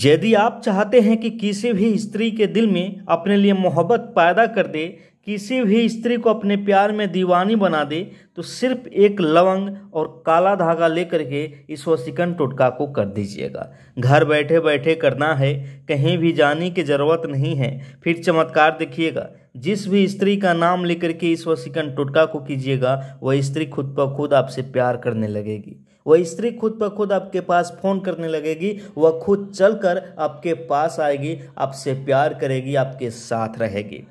यदि आप चाहते हैं कि किसी भी स्त्री के दिल में अपने लिए मोहब्बत पैदा कर दे किसी भी स्त्री को अपने प्यार में दीवानी बना दे तो सिर्फ एक लवंग और काला धागा लेकर के इस वसिकन टोटका को कर दीजिएगा घर बैठे बैठे करना है कहीं भी जाने की ज़रूरत नहीं है फिर चमत्कार देखिएगा जिस भी स्त्री का नाम लेकर के इस वसिकन टोटका को कीजिएगा वह स्त्री खुद ब खुद आपसे प्यार करने लगेगी वह स्त्री खुद पर खुद आपके पास फ़ोन करने लगेगी वह खुद चलकर आपके पास आएगी आपसे प्यार करेगी आपके साथ रहेगी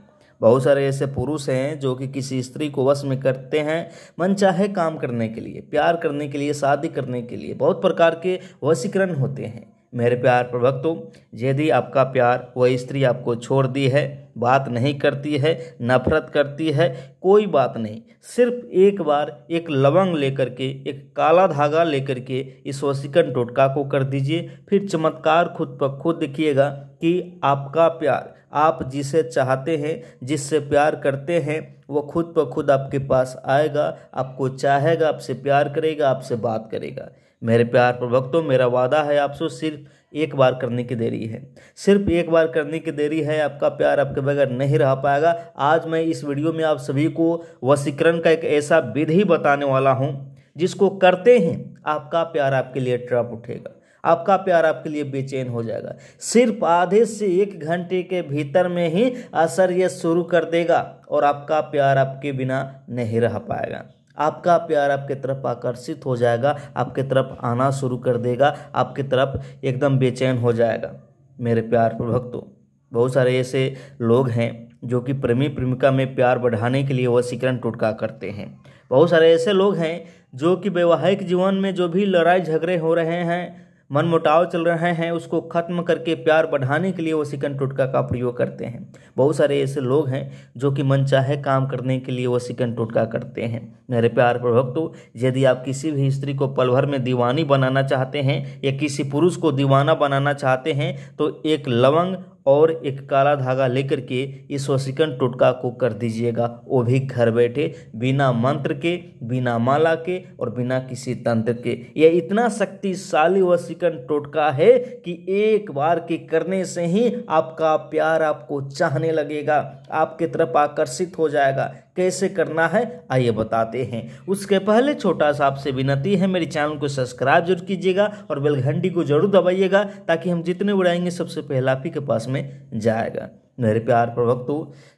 बहुत सारे ऐसे पुरुष हैं जो कि किसी स्त्री को वश में करते हैं मन चाहे काम करने के लिए प्यार करने के लिए शादी करने के लिए बहुत प्रकार के वशीकरण होते हैं मेरे प्यार प्रभक्तों यदि आपका प्यार वह स्त्री आपको छोड़ दी है बात नहीं करती है नफरत करती है कोई बात नहीं सिर्फ एक बार एक लवंग लेकर के एक काला धागा लेकर के इस वसीकरण टोटका को कर दीजिए फिर चमत्कार खुद पर खुद देखिएगा कि आपका प्यार आप जिसे चाहते हैं जिससे प्यार करते हैं वो खुद पर खुद आपके पास आएगा आपको चाहेगा आपसे प्यार करेगा आपसे बात करेगा मेरे प्यार पर भक्तों मेरा वादा है आपसे सिर्फ एक बार करने की देरी है सिर्फ एक बार करने की देरी है आपका प्यार आपके बगैर नहीं रह पाएगा आज मैं इस वीडियो में आप सभी को वसीकरण का एक ऐसा विधि बताने वाला हूँ जिसको करते हैं आपका प्यार आपके लिए ट्रप उठेगा आपका प्यार आपके लिए बेचैन हो जाएगा सिर्फ आधे से एक घंटे के भीतर में ही असर यह शुरू कर देगा और आपका प्यार आपके बिना नहीं रह पाएगा आपका प्यार आपके तरफ आकर्षित हो जाएगा आपके तरफ आना शुरू कर देगा आपके तरफ एकदम बेचैन हो जाएगा मेरे प्यार भक्तों बहुत सारे ऐसे लोग हैं जो कि प्रेमी प्रेमिका में प्यार बढ़ाने के लिए वसीकरण टुटका करते हैं बहुत सारे ऐसे लोग हैं जो कि वैवाहिक जीवन में जो भी लड़ाई झगड़े हो रहे हैं मनमुटाव चल रहे हैं उसको ख़त्म करके प्यार बढ़ाने के लिए वो सिकन टोटका का प्रयोग करते हैं बहुत सारे ऐसे लोग हैं जो कि मन चाहे काम करने के लिए वो सिकन टोटका करते हैं मेरे प्यार प्रभक्तो यदि आप किसी भी स्त्री को पल भर में दीवानी बनाना चाहते हैं या किसी पुरुष को दीवाना बनाना चाहते हैं तो एक लवंग और एक काला धागा लेकर के इस वसीकरण टोटका को कर दीजिएगा वो भी घर बैठे बिना मंत्र के बिना माला के और बिना किसी तंत्र के यह इतना शक्तिशाली वसिकन टोटका है कि एक बार के करने से ही आपका प्यार आपको चाहने लगेगा आपके तरफ आकर्षित हो जाएगा कैसे करना है आइए बताते हैं उसके पहले छोटा सा आपसे विनती है मेरे चैनल को सब्सक्राइब जरूर कीजिएगा और बेल घंटी को जरूर दबाइएगा ताकि हम जितने उड़ाएंगे सबसे पहले आप ही के पास में जाएगा मेरे प्यार प्रभक्तो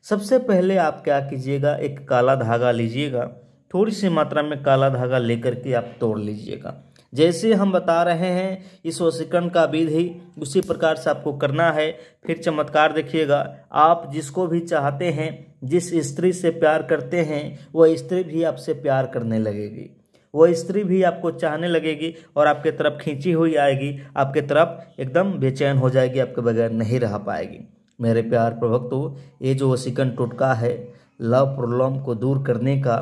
सबसे पहले आप क्या कीजिएगा एक काला धागा लीजिएगा थोड़ी सी मात्रा में काला धागा लेकर के आप तोड़ लीजिएगा जैसे हम बता रहे हैं इस वसीकरण का विधि उसी प्रकार से आपको करना है फिर चमत्कार देखिएगा आप जिसको भी चाहते हैं जिस स्त्री से प्यार करते हैं वह स्त्री भी आपसे प्यार करने लगेगी वह स्त्री भी आपको चाहने लगेगी और आपके तरफ खींची हुई आएगी आपके तरफ एकदम बेचैन हो जाएगी आपके बगैर नहीं रह पाएगी मेरे प्यार प्रभक्तो ये जो वसीकन टोटका है लव प्रॉब्लम को दूर करने का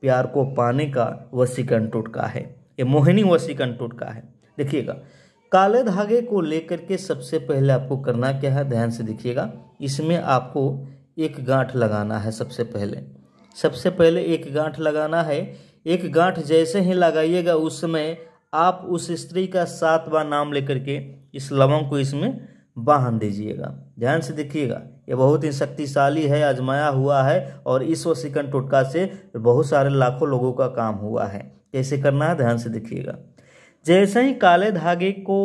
प्यार को पाने का वसीकन टोटका है ये मोहिनी वसीकन टोटका है देखिएगा काले धागे को लेकर के सबसे पहले आपको करना क्या है ध्यान से देखिएगा इसमें आपको एक गांठ लगाना है सबसे पहले सबसे पहले एक गांठ लगाना है एक गांठ जैसे ही लगाइएगा उस समय आप उस स्त्री का सात बार नाम लेकर के इस लवंग को इसमें बांध दीजिएगा ध्यान से देखिएगा ये बहुत ही शक्तिशाली है आजमाया हुआ है और इस सिकन टोटका से बहुत सारे लाखों लोगों का काम हुआ है कैसे करना है ध्यान से देखिएगा जैसे ही काले धागे को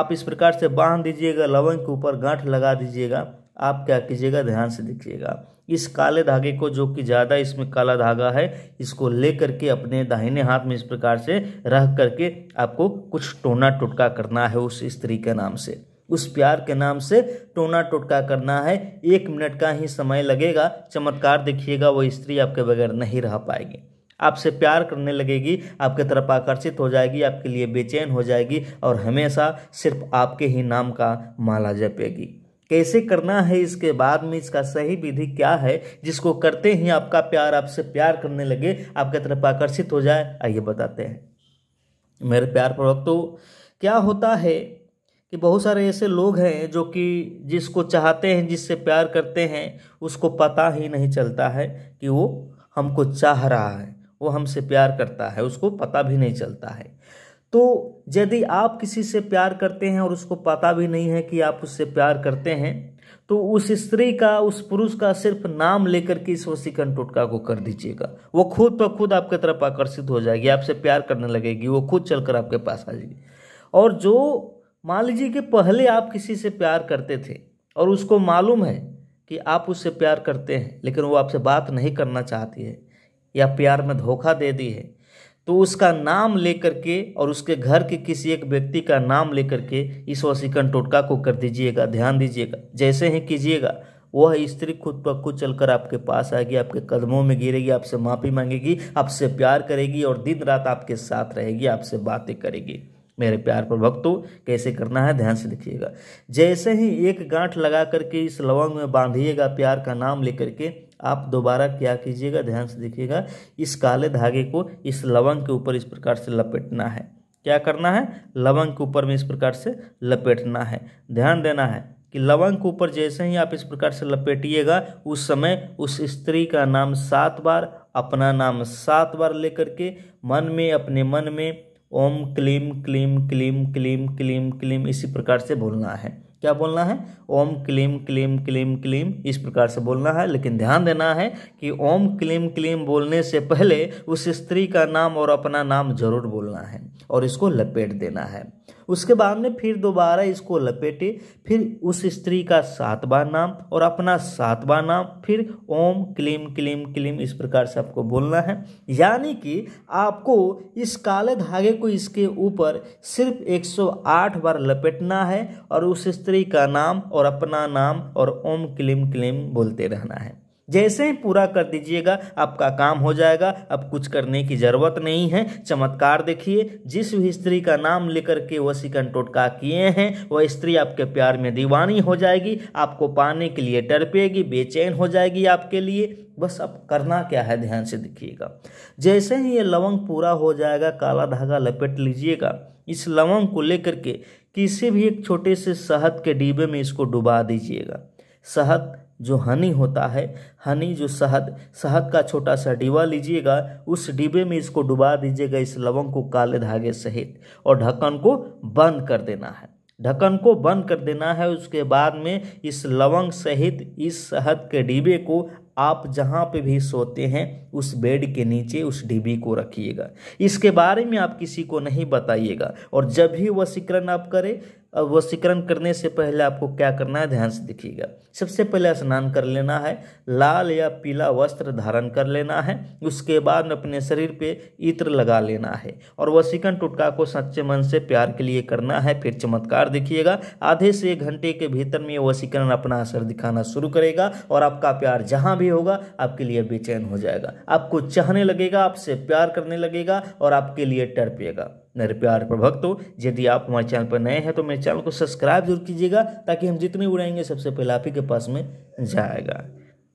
आप इस प्रकार से बांध दीजिएगा लवंग के ऊपर गांठ लगा दीजिएगा आप क्या कीजिएगा ध्यान से देखिएगा इस काले धागे को जो कि ज़्यादा इसमें काला धागा है इसको ले करके अपने दाहिने हाथ में इस प्रकार से रह करके आपको कुछ टोना टोटका करना है उस स्त्री के नाम से उस प्यार के नाम से टोना टोटका करना है एक मिनट का ही समय लगेगा चमत्कार देखिएगा वो स्त्री आपके बगैर नहीं रह पाएगी आपसे प्यार करने लगेगी आपके तरफ आकर्षित हो जाएगी आपके लिए बेचैन हो जाएगी और हमेशा सिर्फ आपके ही नाम का माला जपेगी कैसे करना है इसके बाद में इसका सही विधि क्या है जिसको करते ही आपका प्यार आपसे प्यार करने लगे आपकी तरफ आकर्षित हो जाए आइए बताते हैं मेरे प्यार प्रवक्तों क्या होता है कि बहुत सारे ऐसे लोग हैं जो कि जिसको चाहते हैं जिससे प्यार करते हैं उसको पता ही नहीं चलता है कि वो हमको चाह रहा है वो हमसे प्यार करता है उसको पता भी नहीं चलता है तो यदि आप किसी से प्यार करते हैं और उसको पता भी नहीं है कि आप उससे प्यार करते हैं तो उस स्त्री का उस पुरुष का सिर्फ नाम लेकर के इस वसीकरण टोटका को कर दीजिएगा वो खुद पर खुद आपके तरफ आकर्षित हो जाएगी आपसे प्यार करने लगेगी वो खुद चलकर आपके पास आ जाएगी और जो मान लीजिए कि पहले आप किसी से प्यार करते थे और उसको मालूम है कि आप उससे प्यार करते हैं लेकिन वो आपसे बात नहीं करना चाहती है या प्यार में धोखा दे दी है तो उसका नाम लेकर के और उसके घर के किसी एक व्यक्ति का नाम लेकर के इस वसीकरण टोटका को कर दीजिएगा ध्यान दीजिएगा जैसे ही कीजिएगा वह स्त्री खुद पर खुद चलकर आपके पास आएगी आपके कदमों में गिरेगी आपसे माफ़ी मांगेगी आपसे प्यार करेगी और दिन रात आपके साथ रहेगी आपसे बातें करेगी मेरे प्यार पर भक्तों कैसे करना है ध्यान से देखिएगा जैसे ही एक गांठ लगा करके इस लवंग में बांधिएगा प्यार का नाम लेकर के आप दोबारा क्या कीजिएगा ध्यान से देखिएगा इस काले धागे को इस लवंग के ऊपर इस प्रकार से लपेटना है क्या करना है लवंग के ऊपर में इस प्रकार से लपेटना है ध्यान देना है कि लवंग के ऊपर जैसे ही आप इस प्रकार से लपेटिएगा उस समय उस स्त्री का नाम सात बार अपना नाम सात बार लेकर के मन में अपने मन में ओम क्लीम क्लीम क्लीम क्लीम क्लीम क्लीम इसी प्रकार से बोलना है क्या बोलना है ओम क्लीम क्लीम क्लीम क्लीम इस प्रकार से बोलना है लेकिन ध्यान देना है कि ओम क्लीम क्लीम बोलने से पहले उस स्त्री का नाम और अपना नाम जरूर बोलना है और इसको लपेट देना है उसके बाद में फिर दोबारा इसको लपेटे फिर उस स्त्री का सातवां नाम और अपना सातवां नाम फिर ओम क्लीम क्लीम क्लीम इस प्रकार से आपको बोलना है यानी कि आपको इस काले धागे को इसके ऊपर सिर्फ 108 बार लपेटना है और उस स्त्री का नाम और अपना नाम और ओम क्लीम क्लीम बोलते रहना है जैसे ही पूरा कर दीजिएगा आपका काम हो जाएगा अब कुछ करने की ज़रूरत नहीं है चमत्कार देखिए जिस भी स्त्री का नाम लेकर के सिकन टोटका किए हैं वह स्त्री आपके प्यार में दीवानी हो जाएगी आपको पाने के लिए टरपेगी बेचैन हो जाएगी आपके लिए बस अब करना क्या है ध्यान से देखिएगा जैसे ही ये लवंग पूरा हो जाएगा काला धागा लपेट लीजिएगा इस लवंग को लेकर के किसी भी एक छोटे से शहद के डिब्बे में इसको डुबा दीजिएगा शहद जो हनी होता है हनी जो शहद शहद का छोटा सा डिब्बा लीजिएगा उस डिब्बे में इसको डुबा दीजिएगा इस लवंग को काले धागे सहित और ढक्कन को बंद कर देना है ढक्कन को बंद कर देना है उसके बाद में इस लवंग सहित इस शहद के डिब्बे को आप जहाँ पे भी सोते हैं उस बेड के नीचे उस डिब्बी को रखिएगा इसके बारे में आप किसी को नहीं बताइएगा और जब भी वसीकरण आप करें अब वशीकरण करने से पहले आपको क्या करना है ध्यान से देखिएगा सबसे पहले स्नान कर लेना है लाल या पीला वस्त्र धारण कर लेना है उसके बाद अपने शरीर पे इत्र लगा लेना है और वशीकरण टुटका को सच्चे मन से प्यार के लिए करना है फिर चमत्कार देखिएगा आधे से एक घंटे के भीतर में वशीकरण अपना असर दिखाना शुरू करेगा और आपका प्यार जहाँ भी होगा आपके लिए बेचैन हो जाएगा आपको चाहने लगेगा आपसे प्यार करने लगेगा और आपके लिए टर पिएगा नर प्यार पर भक्तों यदि आप हमारे चैनल पर नए हैं तो मेरे चैनल को सब्सक्राइब जरूर कीजिएगा ताकि हम जितने उड़ाएंगे सबसे पहले आप ही के पास में जाएगा